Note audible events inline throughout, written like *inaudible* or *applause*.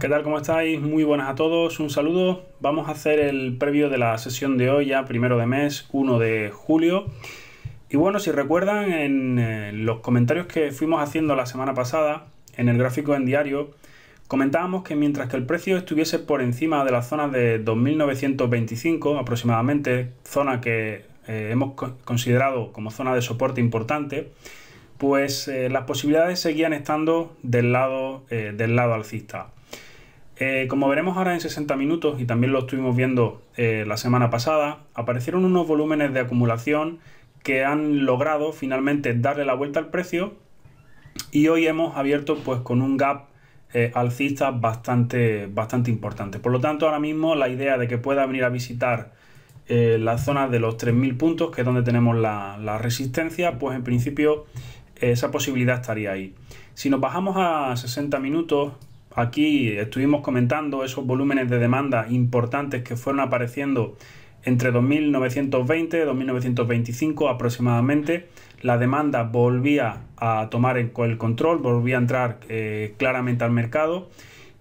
¿Qué tal? ¿Cómo estáis? Muy buenas a todos, un saludo. Vamos a hacer el previo de la sesión de hoy, ya primero de mes, 1 de julio. Y bueno, si recuerdan, en eh, los comentarios que fuimos haciendo la semana pasada, en el gráfico en diario, comentábamos que mientras que el precio estuviese por encima de la zona de 2.925 aproximadamente, zona que eh, hemos considerado como zona de soporte importante, pues eh, las posibilidades seguían estando del lado, del lado alcista. Eh, como veremos ahora en 60 minutos, y también lo estuvimos viendo eh, la semana pasada, aparecieron unos volúmenes de acumulación que han logrado finalmente darle la vuelta al precio y hoy hemos abierto pues con un gap eh, alcista bastante, bastante importante. Por lo tanto, ahora mismo la idea de que pueda venir a visitar la zona de los 3.000 puntos, que es donde tenemos la, resistencia, pues en principio esa posibilidad estaría ahí. Si nos bajamos a 60 minutos, aquí estuvimos comentando esos volúmenes de demanda importantes que fueron apareciendo entre 2920 y 2925 aproximadamente. La demanda volvía a tomar el control, volvía a entrar eh, claramente al mercado.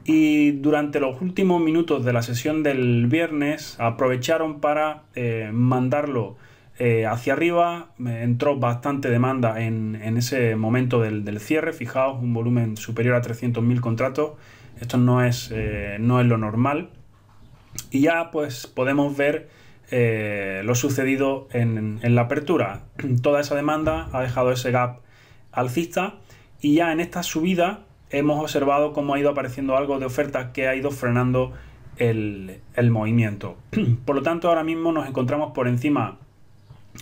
Y durante los últimos minutos de la sesión del viernes aprovecharon para eh, mandarlo eh, hacia arriba, entró bastante demanda en, ese momento del, cierre, fijaos, un volumen superior a 300.000 contratos, esto no es, eh, no es lo normal. Y ya pues podemos ver eh, lo sucedido en, la apertura. *clears throat* Toda esa demanda ha dejado ese gap alcista y ya en esta subida hemos observado cómo ha ido apareciendo algo de oferta que ha ido frenando el, el movimiento. *clears throat* Por lo tanto, ahora mismo nos encontramos por encima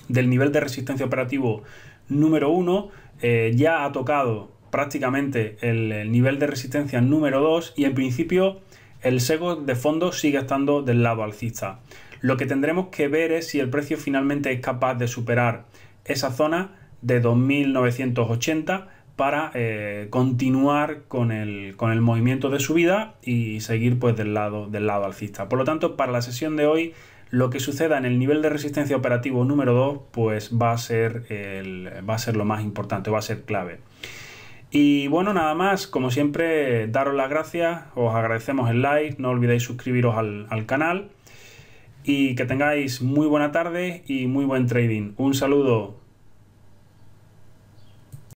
del nivel de resistencia operativo número 1, eh, ya ha tocado prácticamente el, nivel de resistencia número 2 y en principio el sego de fondo sigue estando del lado alcista. Lo que tendremos que ver es si el precio finalmente es capaz de superar esa zona de 2.980 para eh, continuar con el, con el, movimiento de subida y seguir pues del lado, del lado alcista. Por lo tanto, para la sesión de hoy lo que suceda en el nivel de resistencia operativo número 2, pues va a ser, el, va a ser lo más importante, va a ser clave. Y bueno, nada más, como siempre, daros las gracias, os agradecemos el like, no olvidéis suscribiros al, al canal y que tengáis muy buena tarde y muy buen trading. Un saludo.